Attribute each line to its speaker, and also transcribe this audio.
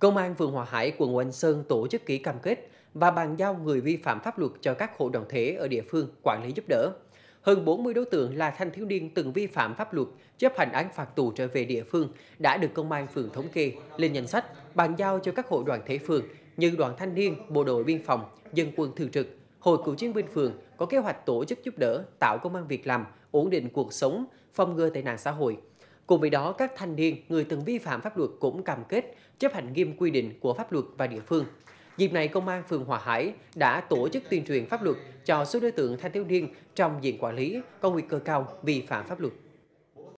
Speaker 1: Công an phường Hòa Hải, quận Oanh Sơn tổ chức ký cam kết và bàn giao người vi phạm pháp luật cho các hộ đoàn thể ở địa phương quản lý giúp đỡ. Hơn 40 đối tượng là thanh thiếu niên từng vi phạm pháp luật, chấp hành án phạt tù trở về địa phương đã được công an phường thống kê lên danh sách bàn giao cho các hội đoàn thể phường như đoàn thanh niên, bộ đội biên phòng, dân quân thường trực, hội cựu chiến binh phường có kế hoạch tổ chức giúp đỡ, tạo công an việc làm, ổn định cuộc sống, phòng ngừa tệ nạn xã hội, Cùng với đó, các thanh niên, người từng vi phạm pháp luật cũng cam kết chấp hành nghiêm quy định của pháp luật và địa phương. Dịp này, Công an phường Hòa Hải đã tổ chức tuyên truyền pháp luật cho số đối tượng thanh thiếu niên trong diện quản lý có nguy cơ cao vi phạm pháp luật.